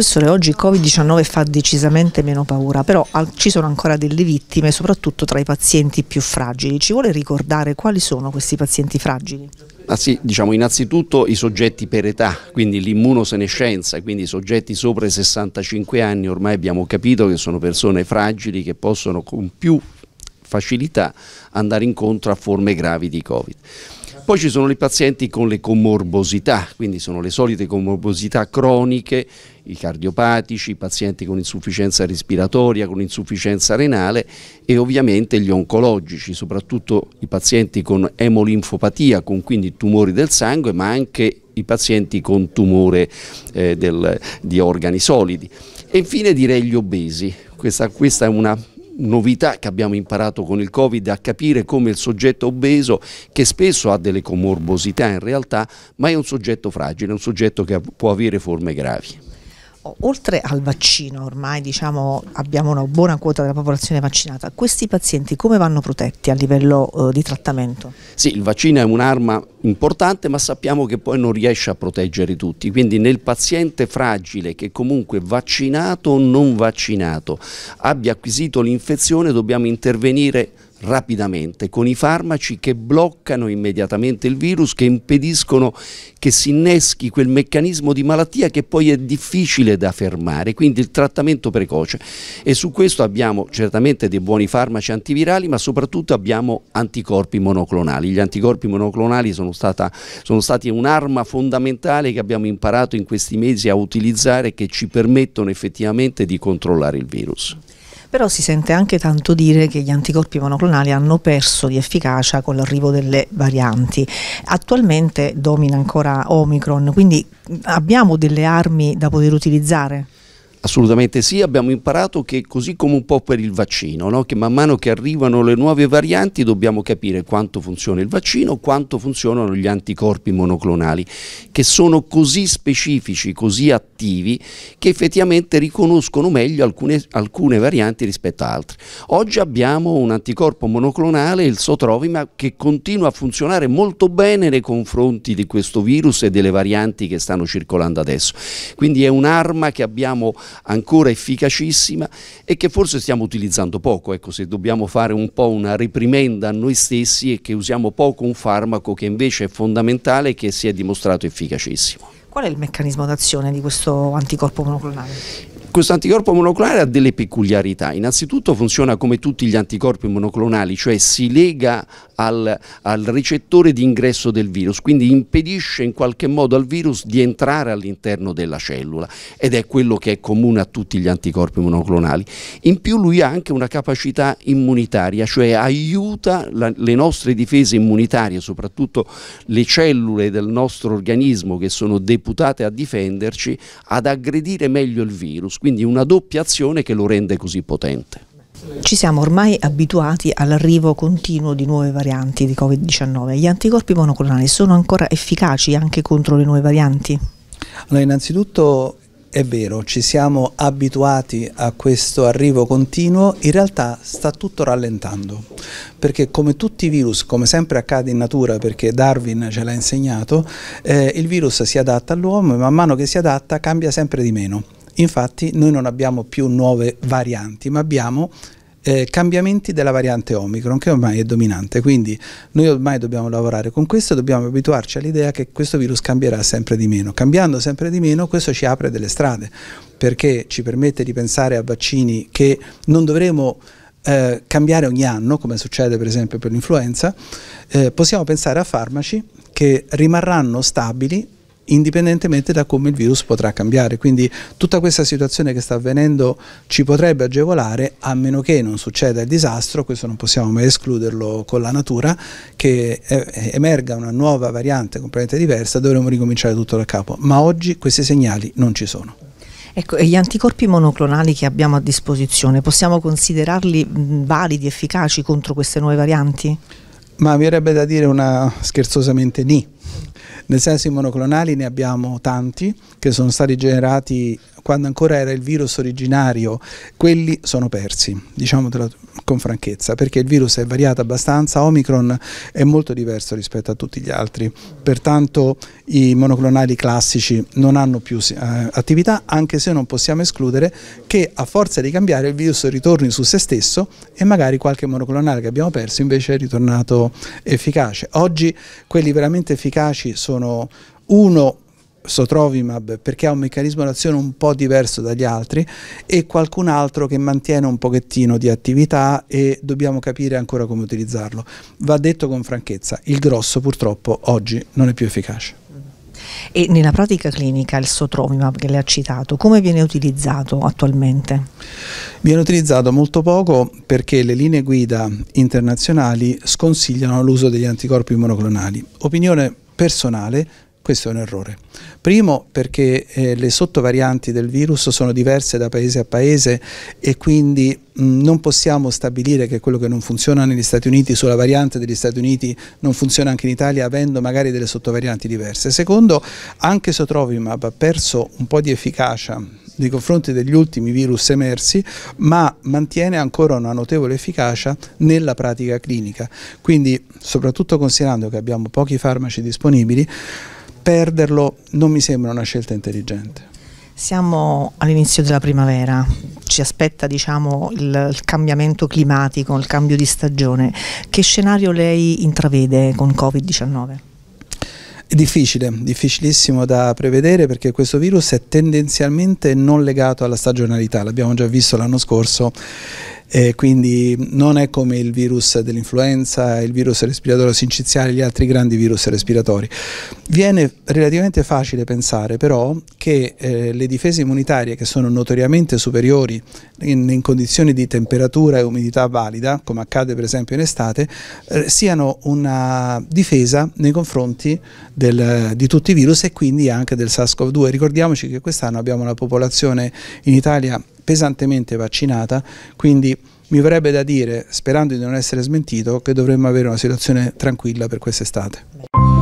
professore, oggi Covid-19 fa decisamente meno paura, però ci sono ancora delle vittime, soprattutto tra i pazienti più fragili. Ci vuole ricordare quali sono questi pazienti fragili? Ah sì, diciamo innanzitutto i soggetti per età, quindi l'immunosenescenza, quindi i soggetti sopra i 65 anni ormai abbiamo capito che sono persone fragili che possono con più facilità andare incontro a forme gravi di Covid. Poi ci sono i pazienti con le comorbosità, quindi sono le solite comorbosità croniche, i cardiopatici, i pazienti con insufficienza respiratoria, con insufficienza renale e ovviamente gli oncologici, soprattutto i pazienti con emolinfopatia, con quindi tumori del sangue, ma anche i pazienti con tumore eh, del, di organi solidi. E infine direi gli obesi, questa, questa è una novità che abbiamo imparato con il Covid a capire come il soggetto obeso, che spesso ha delle comorbosità in realtà, ma è un soggetto fragile, un soggetto che può avere forme gravi oltre al vaccino, ormai diciamo, abbiamo una buona quota della popolazione vaccinata, questi pazienti come vanno protetti a livello eh, di trattamento? Sì, il vaccino è un'arma importante ma sappiamo che poi non riesce a proteggere tutti, quindi nel paziente fragile che comunque vaccinato o non vaccinato abbia acquisito l'infezione dobbiamo intervenire rapidamente con i farmaci che bloccano immediatamente il virus, che impediscono che si inneschi quel meccanismo di malattia che poi è difficile da fermare, quindi il trattamento precoce. E su questo abbiamo certamente dei buoni farmaci antivirali, ma soprattutto abbiamo anticorpi monoclonali. Gli anticorpi monoclonali sono, stata, sono stati un'arma fondamentale che abbiamo imparato in questi mesi a utilizzare e che ci permettono effettivamente di controllare il virus però si sente anche tanto dire che gli anticorpi monoclonali hanno perso di efficacia con l'arrivo delle varianti. Attualmente domina ancora Omicron, quindi abbiamo delle armi da poter utilizzare? Assolutamente sì, abbiamo imparato che così come un po' per il vaccino, no? che man mano che arrivano le nuove varianti dobbiamo capire quanto funziona il vaccino, quanto funzionano gli anticorpi monoclonali, che sono così specifici, così attivi, che effettivamente riconoscono meglio alcune, alcune varianti rispetto ad altre. Oggi abbiamo un anticorpo monoclonale, il Sotrovima, che continua a funzionare molto bene nei confronti di questo virus e delle varianti che stanno circolando adesso. Quindi è un'arma che abbiamo ancora efficacissima e che forse stiamo utilizzando poco. Ecco, se dobbiamo fare un po' una riprimenda a noi stessi e che usiamo poco un farmaco che invece è fondamentale e che si è dimostrato efficacissimo. Qual è il meccanismo d'azione di questo anticorpo monoclonale? Questo anticorpo monoclonale ha delle peculiarità, innanzitutto funziona come tutti gli anticorpi monoclonali, cioè si lega al, al ricettore di ingresso del virus, quindi impedisce in qualche modo al virus di entrare all'interno della cellula ed è quello che è comune a tutti gli anticorpi monoclonali. In più lui ha anche una capacità immunitaria, cioè aiuta la, le nostre difese immunitarie, soprattutto le cellule del nostro organismo che sono deputate a difenderci, ad aggredire meglio il virus quindi una doppia azione che lo rende così potente. Ci siamo ormai abituati all'arrivo continuo di nuove varianti di Covid-19. Gli anticorpi monoclonali sono ancora efficaci anche contro le nuove varianti? Allora, innanzitutto è vero, ci siamo abituati a questo arrivo continuo, in realtà sta tutto rallentando, perché come tutti i virus, come sempre accade in natura, perché Darwin ce l'ha insegnato, eh, il virus si adatta all'uomo e man mano che si adatta cambia sempre di meno. Infatti noi non abbiamo più nuove varianti, ma abbiamo eh, cambiamenti della variante Omicron che ormai è dominante, quindi noi ormai dobbiamo lavorare con questo, dobbiamo abituarci all'idea che questo virus cambierà sempre di meno. Cambiando sempre di meno questo ci apre delle strade perché ci permette di pensare a vaccini che non dovremo eh, cambiare ogni anno, come succede per esempio per l'influenza, eh, possiamo pensare a farmaci che rimarranno stabili indipendentemente da come il virus potrà cambiare. Quindi tutta questa situazione che sta avvenendo ci potrebbe agevolare a meno che non succeda il disastro, questo non possiamo mai escluderlo con la natura, che emerga una nuova variante completamente diversa, dovremo ricominciare tutto da capo. Ma oggi questi segnali non ci sono. Ecco, e gli anticorpi monoclonali che abbiamo a disposizione, possiamo considerarli validi, efficaci contro queste nuove varianti? Ma mi verrebbe da dire una scherzosamente ni nel senso i monoclonali ne abbiamo tanti che sono stati generati quando ancora era il virus originario, quelli sono persi, diciamotelo con franchezza, perché il virus è variato abbastanza, Omicron è molto diverso rispetto a tutti gli altri, pertanto i monoclonali classici non hanno più eh, attività, anche se non possiamo escludere che a forza di cambiare il virus ritorni su se stesso e magari qualche monoclonale che abbiamo perso invece è ritornato efficace. Oggi quelli veramente efficaci sono uno Sotrovimab perché ha un meccanismo d'azione un po' diverso dagli altri e qualcun altro che mantiene un pochettino di attività e dobbiamo capire ancora come utilizzarlo. Va detto con franchezza, il grosso purtroppo oggi non è più efficace. E nella pratica clinica il sotrovimab che lei ha citato, come viene utilizzato attualmente? Viene utilizzato molto poco perché le linee guida internazionali sconsigliano l'uso degli anticorpi monoclonali. Opinione personale, questo è un errore. Primo perché eh, le sottovarianti del virus sono diverse da paese a paese e quindi mh, non possiamo stabilire che quello che non funziona negli Stati Uniti sulla variante degli Stati Uniti non funziona anche in Italia avendo magari delle sottovarianti diverse. Secondo, anche Sotrovimab ha perso un po' di efficacia nei confronti degli ultimi virus emersi, ma mantiene ancora una notevole efficacia nella pratica clinica. Quindi, soprattutto considerando che abbiamo pochi farmaci disponibili, perderlo non mi sembra una scelta intelligente. Siamo all'inizio della primavera, ci aspetta diciamo, il, il, cambiamento climatico, il cambio di stagione. Che scenario lei intravede con Covid-19? È difficile, difficilissimo da prevedere perché questo virus è tendenzialmente non legato alla stagionalità, l'abbiamo già visto l'anno scorso eh, quindi non è come il virus dell'influenza, il virus respiratorio e gli altri grandi virus respiratori. Viene relativamente facile pensare però che eh, le difese immunitarie che sono notoriamente superiori in, in, condizioni di temperatura e umidità valida, come accade per esempio in estate, eh, siano una difesa nei confronti del, di tutti i virus e quindi anche del SARS-CoV-2. Ricordiamoci che quest'anno abbiamo una popolazione in Italia pesantemente vaccinata, quindi mi verrebbe da dire, sperando di non essere smentito, che dovremmo avere una situazione tranquilla per quest'estate.